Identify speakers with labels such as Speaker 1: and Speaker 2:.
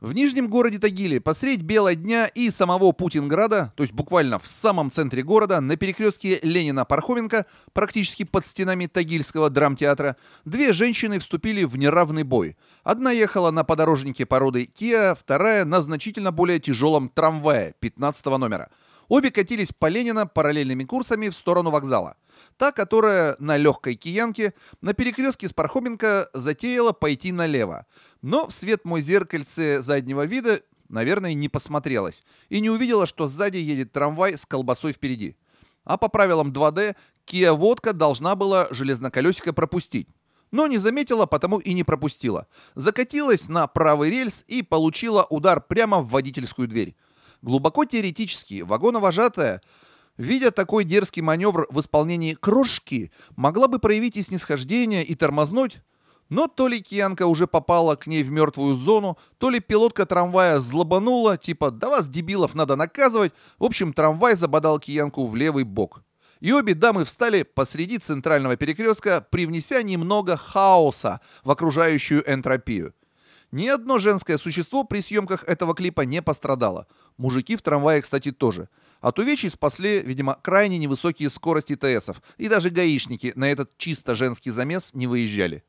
Speaker 1: В Нижнем городе Тагиле посредь белого дня и самого Путинграда, то есть буквально в самом центре города, на перекрестке Ленина-Пархоменко, практически под стенами Тагильского драмтеатра, две женщины вступили в неравный бой. Одна ехала на подорожнике породы Kia, вторая на значительно более тяжелом трамвае 15 номера. Обе катились по Ленина параллельными курсами в сторону вокзала – Та, которая на легкой киянке на перекрестке с Пархоменко затеяла пойти налево. Но в свет мой зеркальце заднего вида, наверное, не посмотрелась. И не увидела, что сзади едет трамвай с колбасой впереди. А по правилам 2D, Kia Водка должна была железноколесико пропустить но не заметила, потому и не пропустила. Закатилась на правый рельс и получила удар прямо в водительскую дверь. Глубоко теоретически вагоновожатая Видя такой дерзкий маневр в исполнении крошки, могла бы проявить и снисхождение, и тормознуть, но то ли Киянка уже попала к ней в мертвую зону, то ли пилотка трамвая злобанула, типа «да вас, дебилов, надо наказывать». В общем, трамвай забодал Киянку в левый бок. И обе дамы встали посреди центрального перекрестка, привнеся немного хаоса в окружающую энтропию. Ни одно женское существо при съемках этого клипа не пострадало. Мужики в трамвае, кстати, тоже – от а увечий спасли, видимо, крайне невысокие скорости ТСов, и даже гаишники на этот чисто женский замес не выезжали.